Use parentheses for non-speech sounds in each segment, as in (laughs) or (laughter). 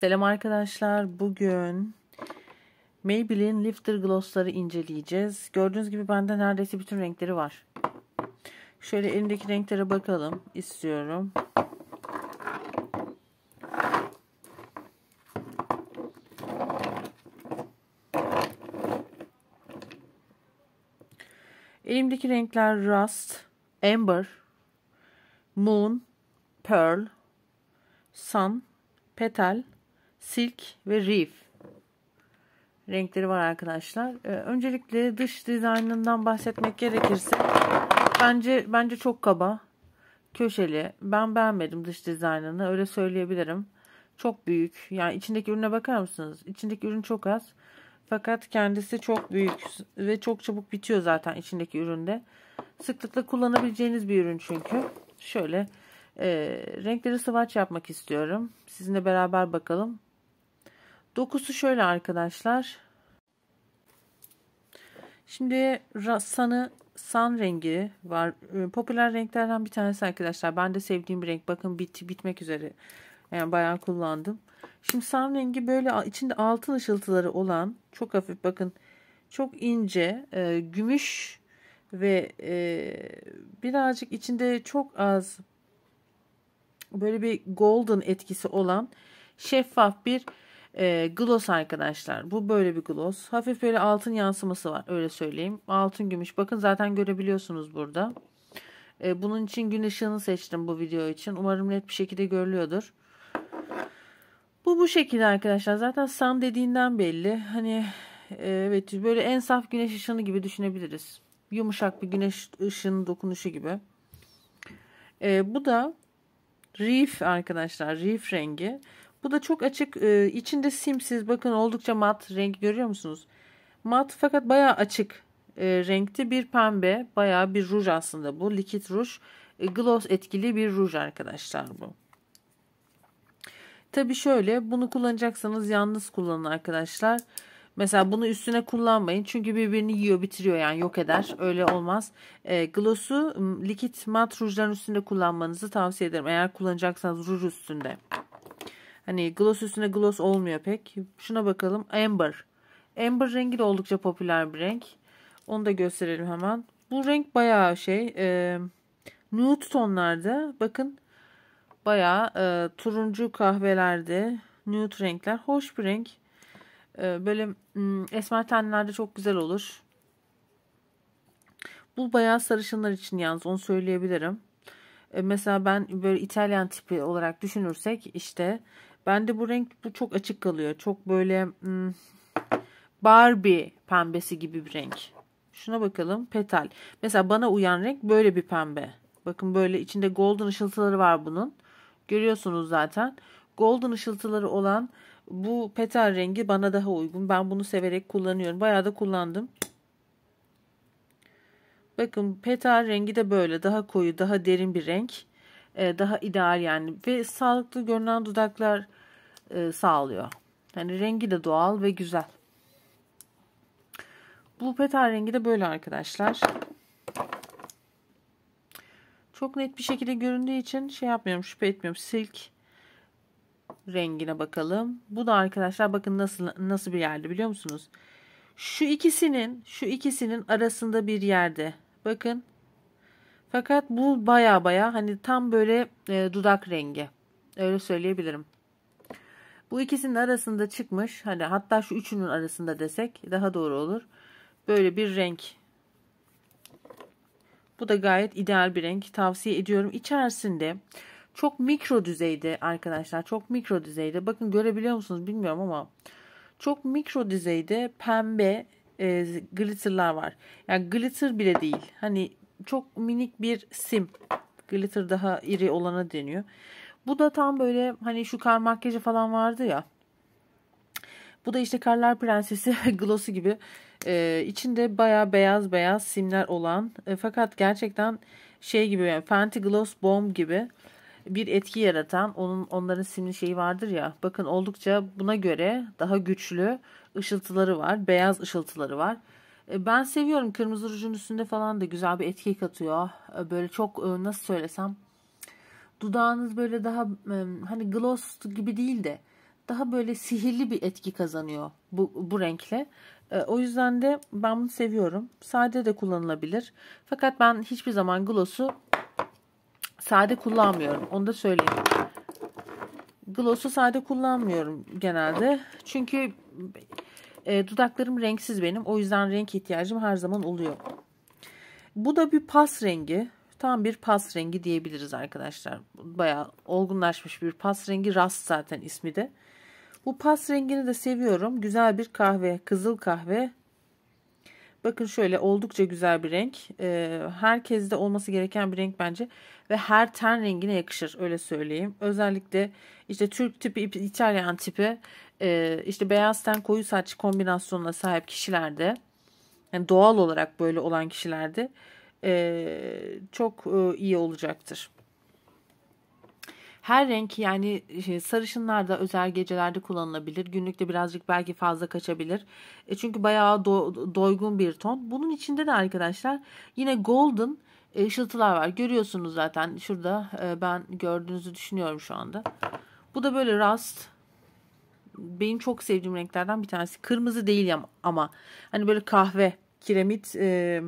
Selam arkadaşlar. Bugün Maybelline Lifter Gloss'ları inceleyeceğiz. Gördüğünüz gibi bende neredeyse bütün renkleri var. Şöyle elimdeki renklere bakalım istiyorum. Elimdeki renkler Rust, Amber, Moon, Pearl, Sun, Petal, silk ve reef renkleri var arkadaşlar. Ee, öncelikle dış dizaynından bahsetmek gerekirse bence bence çok kaba. Köşeli. Ben beğenmedim dış dizaynını. Öyle söyleyebilirim. Çok büyük. Yani içindeki ürüne bakar mısınız? İçindeki ürün çok az. Fakat kendisi çok büyük ve çok çabuk bitiyor zaten içindeki üründe. Sıklıkla kullanabileceğiniz bir ürün çünkü. Şöyle e, renkleri swatch yapmak istiyorum. Sizinle beraber bakalım. Dokusu şöyle arkadaşlar. Şimdi sanı san rengi var. Ee, popüler renklerden bir tanesi arkadaşlar. Ben de sevdiğim bir renk. Bakın bit, bitmek üzere. Yani bayağı kullandım. Şimdi san rengi böyle içinde altın ışıltıları olan çok hafif bakın çok ince e, gümüş ve e, birazcık içinde çok az böyle bir golden etkisi olan şeffaf bir e, gloss arkadaşlar. Bu böyle bir gloss. Hafif böyle altın yansıması var. Öyle söyleyeyim. Altın gümüş. Bakın zaten görebiliyorsunuz burada. E, bunun için gün ışığını seçtim bu video için. Umarım net bir şekilde görülüyordur. Bu bu şekilde arkadaşlar. Zaten sam dediğinden belli. Hani e, evet böyle en saf güneş ışını gibi düşünebiliriz. Yumuşak bir güneş ışının dokunuşu gibi. E, bu da Reef arkadaşlar. Reef rengi. Bu da çok açık. Ee, içinde simsiz bakın oldukça mat renk görüyor musunuz? Mat fakat bayağı açık e, renkte bir pembe. Bayağı bir ruj aslında bu. Likit ruj. E, gloss etkili bir ruj arkadaşlar bu. Tabi şöyle bunu kullanacaksanız yalnız kullanın arkadaşlar. Mesela bunu üstüne kullanmayın. Çünkü birbirini yiyor bitiriyor yani yok eder. Öyle olmaz. E, gloss'u likit mat rujların üstünde kullanmanızı tavsiye ederim. Eğer kullanacaksanız ruj üstünde. Hani gloss üstüne gloss olmuyor pek. Şuna bakalım. Amber. Amber rengi de oldukça popüler bir renk. Onu da gösterelim hemen. Bu renk bayağı şey e, nude tonlarda. Bakın bayağı e, turuncu kahvelerde nude renkler. Hoş bir renk. E, böyle hmm, esmer tenlerde çok güzel olur. Bu bayağı sarışınlar için yalnız onu söyleyebilirim. E, mesela ben böyle İtalyan tipi olarak düşünürsek işte ben de bu renk bu çok açık kalıyor. Çok böyle hmm, Barbie pembesi gibi bir renk. Şuna bakalım. Petal. Mesela bana uyan renk böyle bir pembe. Bakın böyle içinde golden ışıltıları var bunun. Görüyorsunuz zaten. Golden ışıltıları olan bu petal rengi bana daha uygun. Ben bunu severek kullanıyorum. Bayağı da kullandım. Bakın petal rengi de böyle daha koyu, daha derin bir renk. E, daha ideal yani ve sağlıklı görünen dudaklar e, sağlıyor. Yani rengi de doğal ve güzel. Bu petal rengi de böyle arkadaşlar. Çok net bir şekilde göründüğü için şey yapmıyorum şüphe etmiyorum. Silk rengine bakalım. Bu da arkadaşlar bakın nasıl nasıl bir yerde biliyor musunuz? Şu ikisinin şu ikisinin arasında bir yerde. Bakın fakat bu baya baya hani tam böyle e, dudak rengi. Öyle söyleyebilirim. Bu ikisinin arasında çıkmış. Hani hatta şu üçünün arasında desek daha doğru olur. Böyle bir renk. Bu da gayet ideal bir renk. Tavsiye ediyorum. İçerisinde çok mikro düzeyde arkadaşlar çok mikro düzeyde bakın görebiliyor musunuz bilmiyorum ama çok mikro düzeyde pembe e, glitterlar var. Yani glitter bile değil. Hani çok minik bir sim. Glitter daha iri olana deniyor. Bu da tam böyle hani şu kar makyajı falan vardı ya. Bu da işte Karlar Prensesi (laughs) Glossy gibi e, içinde baya beyaz beyaz simler olan e, fakat gerçekten şey gibi yani Fenty Gloss Bomb gibi bir etki yaratan onun onların simli şeyi vardır ya bakın oldukça buna göre daha güçlü ışıltıları var beyaz ışıltıları var e, ben seviyorum kırmızı rujun üstünde falan da güzel bir etki katıyor. E, böyle çok e, nasıl söylesem dudağınız böyle daha hani gloss gibi değil de daha böyle sihirli bir etki kazanıyor bu, bu renkle. O yüzden de ben bunu seviyorum. Sade de kullanılabilir. Fakat ben hiçbir zaman gloss'u sade kullanmıyorum. Onu da söyleyeyim. Gloss'u sade kullanmıyorum genelde. Çünkü e, dudaklarım renksiz benim. O yüzden renk ihtiyacım her zaman oluyor. Bu da bir pas rengi. Tam bir pas rengi diyebiliriz arkadaşlar. Bayağı olgunlaşmış bir pas rengi. Rast zaten ismi de. Bu pas rengini de seviyorum. Güzel bir kahve. Kızıl kahve. Bakın şöyle oldukça güzel bir renk. E, Herkes de olması gereken bir renk bence ve her ten rengine yakışır öyle söyleyeyim. Özellikle işte Türk tipi, İtalyan tipi e, işte beyaz ten koyu saç kombinasyonuna sahip kişilerde yani doğal olarak böyle olan kişilerde e, çok e, iyi olacaktır. Her renk yani sarışınlar da özel gecelerde kullanılabilir. Günlükte birazcık belki fazla kaçabilir. E çünkü bayağı do, doygun bir ton. Bunun içinde de arkadaşlar yine golden ışıltılar var. Görüyorsunuz zaten şurada ee, ben gördüğünüzü düşünüyorum şu anda. Bu da böyle rast. Benim çok sevdiğim renklerden bir tanesi. Kırmızı değil ama hani böyle kahve, kiremit. E,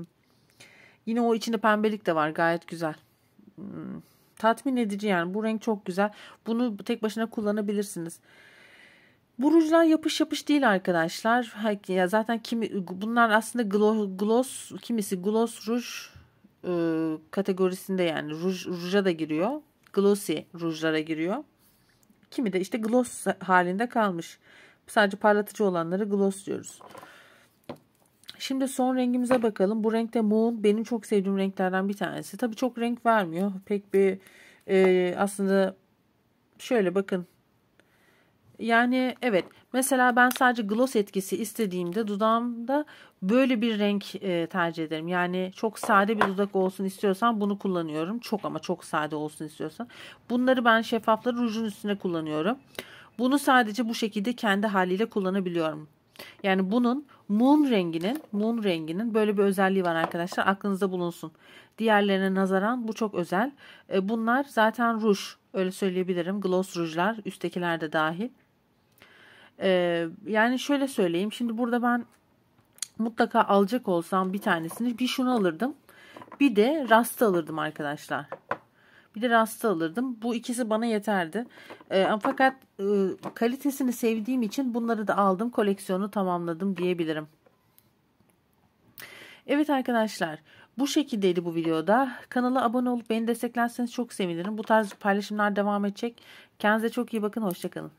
yine o içinde pembelik de var gayet güzel. Hmm. tatmin edici yani bu renk çok güzel. Bunu tek başına kullanabilirsiniz. Bu rujlar yapış yapış değil arkadaşlar. Ya zaten kimi bunlar aslında gloss, gloss kimisi gloss ruj, e, kategorisinde yani ruj, ruja da giriyor. Glossy rujlara giriyor. Kimi de işte gloss halinde kalmış. Sadece parlatıcı olanları gloss diyoruz. Şimdi son rengimize bakalım. Bu renkte Moon benim çok sevdiğim renklerden bir tanesi. Tabii çok renk vermiyor. Pek bir e, aslında şöyle bakın yani evet mesela ben sadece gloss etkisi istediğimde dudağımda böyle bir renk e, tercih ederim. Yani çok sade bir dudak olsun istiyorsan bunu kullanıyorum. Çok ama çok sade olsun istiyorsan. Bunları ben şeffafları rujun üstüne kullanıyorum. Bunu sadece bu şekilde kendi haliyle kullanabiliyorum. Yani bunun moon renginin, moon renginin böyle bir özelliği var arkadaşlar. Aklınızda bulunsun. Diğerlerine nazaran bu çok özel. E, bunlar zaten ruj. Öyle söyleyebilirim. Gloss rujlar üsttekiler de dahil. Ee, yani şöyle söyleyeyim. Şimdi burada ben mutlaka alacak olsam bir tanesini bir şunu alırdım. Bir de rasta alırdım arkadaşlar. Bir de rasta alırdım. Bu ikisi bana yeterdi. E, fakat e, kalitesini sevdiğim için bunları da aldım. Koleksiyonu tamamladım diyebilirim. Evet arkadaşlar bu şekildeydi bu videoda. Kanala abone olup beni desteklerseniz çok sevinirim. Bu tarz paylaşımlar devam edecek. Kendinize çok iyi bakın. Hoşçakalın.